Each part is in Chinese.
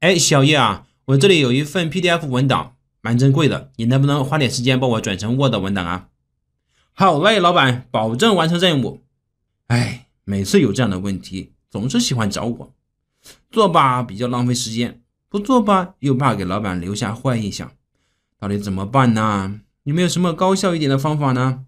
哎，小叶啊，我这里有一份 PDF 文档，蛮珍贵的，你能不能花点时间帮我转成 Word 文档啊？好嘞，老板，保证完成任务。哎，每次有这样的问题，总是喜欢找我。做吧，比较浪费时间；不做吧，又怕给老板留下坏印象。到底怎么办呢？有没有什么高效一点的方法呢？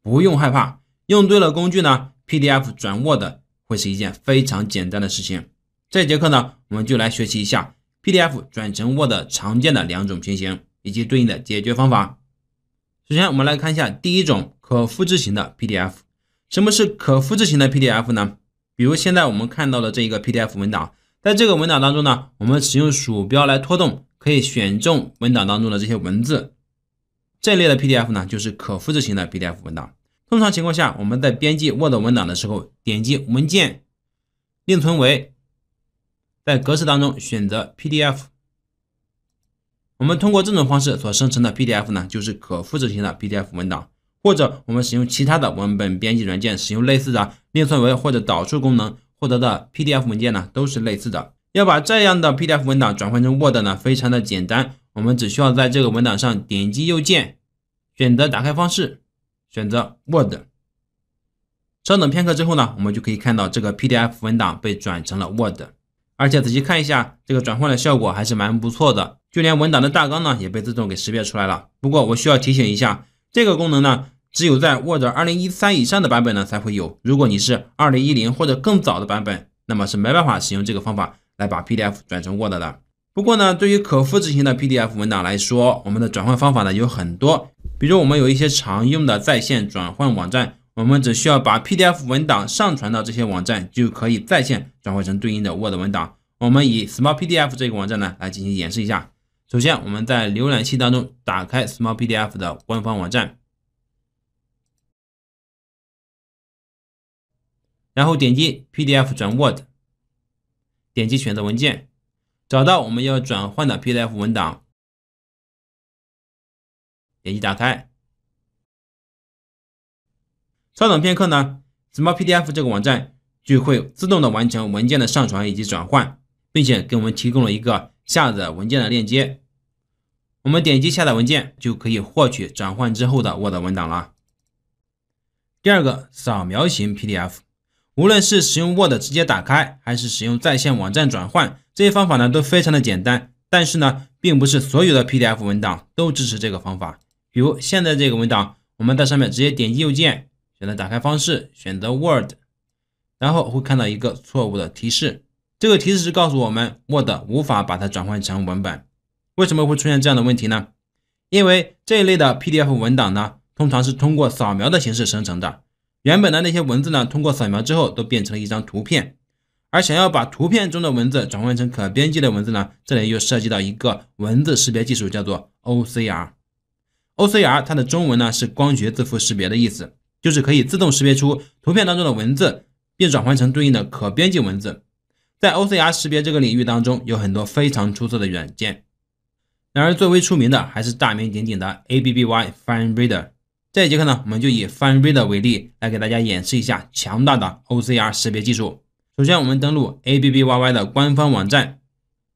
不用害怕，用对了工具呢，PDF 转 Word 会是一件非常简单的事情。这节课呢，我们就来学习一下。PDF 转成 Word 常见的两种情形以及对应的解决方法。首先，我们来看一下第一种可复制型的 PDF。什么是可复制型的 PDF 呢？比如现在我们看到的这一个 PDF 文档，在这个文档当中呢，我们使用鼠标来拖动，可以选中文档当中的这些文字。这类的 PDF 呢，就是可复制型的 PDF 文档。通常情况下，我们在编辑 Word 文档的时候，点击文件，另存为。在格式当中选择 PDF，我们通过这种方式所生成的 PDF 呢，就是可复制型的 PDF 文档。或者我们使用其他的文本编辑软件，使用类似的另存为或者导出功能获得的 PDF 文件呢，都是类似的。要把这样的 PDF 文档转换成 Word 呢，非常的简单。我们只需要在这个文档上点击右键，选择打开方式，选择 Word。稍等片刻之后呢，我们就可以看到这个 PDF 文档被转成了 Word。而且仔细看一下，这个转换的效果还是蛮不错的，就连文档的大纲呢也被自动给识别出来了。不过我需要提醒一下，这个功能呢只有在 Word 2013以上的版本呢才会有。如果你是2010或者更早的版本，那么是没办法使用这个方法来把 PDF 转成 Word 的。不过呢，对于可复制型的 PDF 文档来说，我们的转换方法呢有很多，比如我们有一些常用的在线转换网站。我们只需要把 PDF 文档上传到这些网站，就可以在线转换成对应的 Word 文档。我们以 Small PDF 这个网站呢来进行演示一下。首先，我们在浏览器当中打开 Small PDF 的官方网站，然后点击 PDF 转 Word，点击选择文件，找到我们要转换的 PDF 文档，点击打开。稍等片刻呢，l 猫 PDF 这个网站就会自动的完成文件的上传以及转换，并且给我们提供了一个下载文件的链接。我们点击下载文件，就可以获取转换之后的 Word 文档了。第二个，扫描型 PDF，无论是使用 Word 直接打开，还是使用在线网站转换，这些方法呢都非常的简单。但是呢，并不是所有的 PDF 文档都支持这个方法。比如现在这个文档，我们在上面直接点击右键。选择打开方式，选择 Word，然后会看到一个错误的提示。这个提示是告诉我们 Word 无法把它转换成文本。为什么会出现这样的问题呢？因为这一类的 PDF 文档呢，通常是通过扫描的形式生成的。原本的那些文字呢，通过扫描之后都变成了一张图片。而想要把图片中的文字转换成可编辑的文字呢，这里又涉及到一个文字识别技术，叫做 OCR。OCR 它的中文呢是光学字符识别的意思。就是可以自动识别出图片当中的文字，并转换成对应的可编辑文字。在 OCR 识别这个领域当中，有很多非常出色的软件。然而，最为出名的还是大名鼎鼎的 a b b y FineReader。这一节课呢，我们就以 FineReader 为例，来给大家演示一下强大的 OCR 识别技术。首先，我们登录 ABBYY 的官方网站，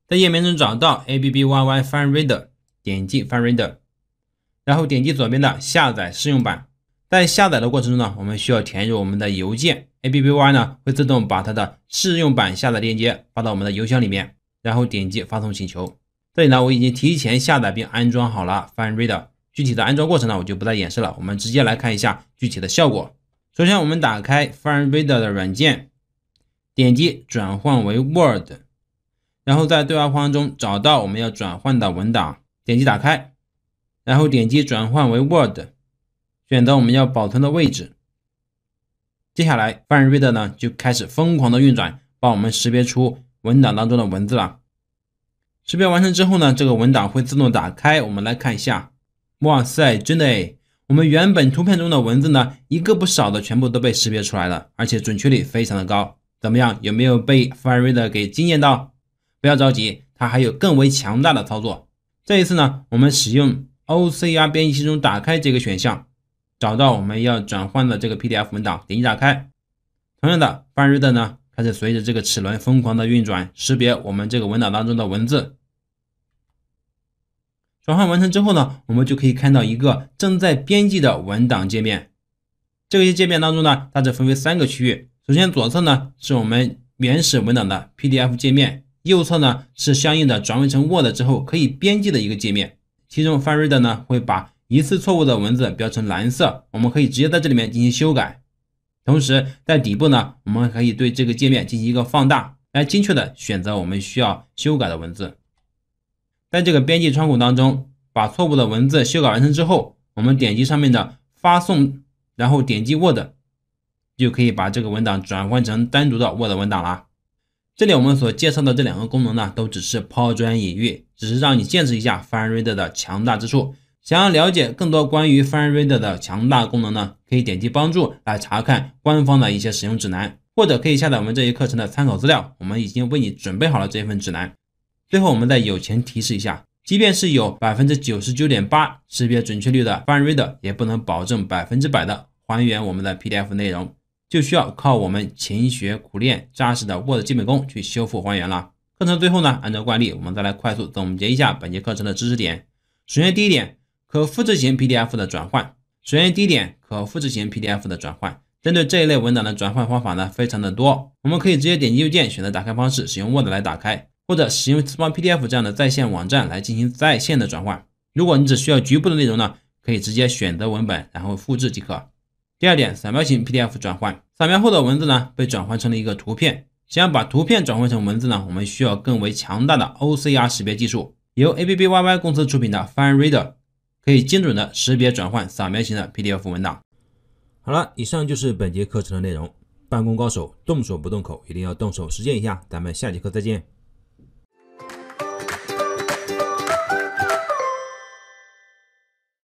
在页面中找到 ABBYY FineReader，点击 FineReader，然后点击左边的下载试用版。在下载的过程中呢，我们需要填入我们的邮件。A p p Y 呢会自动把它的试用版下载链接发到我们的邮箱里面，然后点击发送请求。这里呢，我已经提前下载并安装好了 FineReader，具体的安装过程呢，我就不再演示了。我们直接来看一下具体的效果。首先，我们打开 FineReader 的软件，点击转换为 Word，然后在对话框中找到我们要转换的文档，点击打开，然后点击转换为 Word。选择我们要保存的位置，接下来，范瑞 r 呢就开始疯狂的运转，帮我们识别出文档当中的文字了。识别完成之后呢，这个文档会自动打开，我们来看一下。哇塞，真的哎！我们原本图片中的文字呢，一个不少的全部都被识别出来了，而且准确率非常的高。怎么样，有没有被范瑞 r 给惊艳到？不要着急，它还有更为强大的操作。这一次呢，我们使用 OCR 编辑器中打开这个选项。找到我们要转换的这个 PDF 文档，点击打开。同样的，范 e 的呢开始随着这个齿轮疯狂的运转，识别我们这个文档当中的文字。转换完成之后呢，我们就可以看到一个正在编辑的文档界面。这个界面当中呢，大致分为三个区域。首先左侧呢是我们原始文档的 PDF 界面，右侧呢是相应的转换成 Word 之后可以编辑的一个界面。其中 f r 范 e r 呢会把一次错误的文字标成蓝色，我们可以直接在这里面进行修改。同时，在底部呢，我们可以对这个界面进行一个放大，来精确的选择我们需要修改的文字。在这个编辑窗口当中，把错误的文字修改完成之后，我们点击上面的发送，然后点击 Word，就可以把这个文档转换成单独的 Word 文档了。这里我们所介绍的这两个功能呢，都只是抛砖引玉，只是让你见识一下 FireReader 的强大之处。想要了解更多关于 FineReader 的强大功能呢？可以点击帮助来查看官方的一些使用指南，或者可以下载我们这一课程的参考资料，我们已经为你准备好了这份指南。最后，我们再友情提示一下，即便是有百分之九十九点八识别准确率的 FineReader，也不能保证百分之百的还原我们的 PDF 内容，就需要靠我们勤学苦练扎实的 Word 基本功去修复还原了。课程最后呢，按照惯例，我们再来快速总结一下本节课程的知识点。首先，第一点。可复制型 PDF 的转换，首先第一点，可复制型 PDF 的转换，针对这一类文档的转换方法呢，非常的多。我们可以直接点击右键，选择打开方式，使用 Word 来打开，或者使用次方 PDF 这样的在线网站来进行在线的转换。如果你只需要局部的内容呢，可以直接选择文本，然后复制即可。第二点，扫描型 PDF 转换，扫描后的文字呢，被转换成了一个图片。想要把图片转换成文字呢，我们需要更为强大的 OCR 识别技术，由 ABBYY 公司出品的 FineReader。可以精准的识别、转换扫描型的 PDF 文档。好了，以上就是本节课程的内容。办公高手动手不动口，一定要动手实践一下。咱们下节课再见。